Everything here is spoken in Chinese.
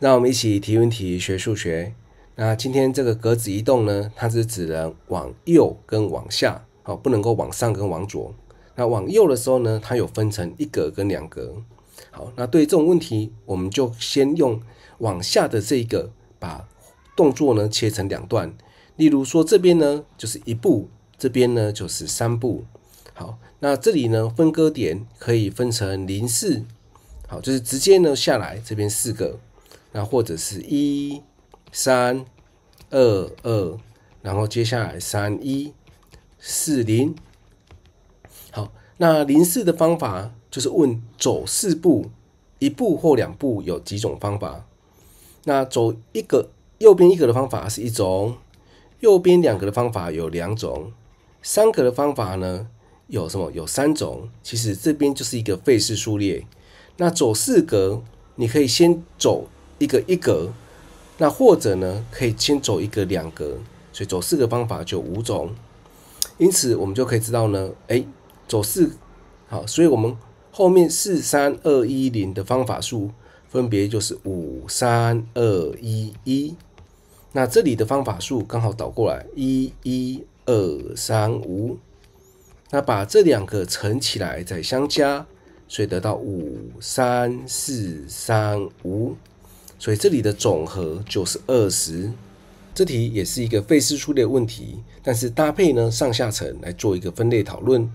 让我们一起提问题学数学。那今天这个格子移动呢，它是只能往右跟往下，好，不能够往上跟往左。那往右的时候呢，它有分成一格跟两格。好，那对于这种问题，我们就先用往下的这个把动作呢切成两段。例如说这边呢就是一步，这边呢就是三步。好，那这里呢分割点可以分成零四，好，就是直接呢下来这边四个。那或者是一三二二，然后接下来三一四零。好，那零四的方法就是问走四步，一步或两步有几种方法？那走一个右边一格的方法是一种，右边两格的方法有两种，三格的方法呢有什么？有三种。其实这边就是一个费氏数列。那走四格，你可以先走。一个一格，那或者呢，可以先走一个两格，所以走四个方法就五种，因此我们就可以知道呢，哎，走四，好，所以我们后面四三二一零的方法数分别就是五三二一一，那这里的方法数刚好倒过来一一二三五，那把这两个乘起来再相加，所以得到五三四三五。所以这里的总和就是二十。这题也是一个费斯出列问题，但是搭配呢上下层来做一个分类讨论。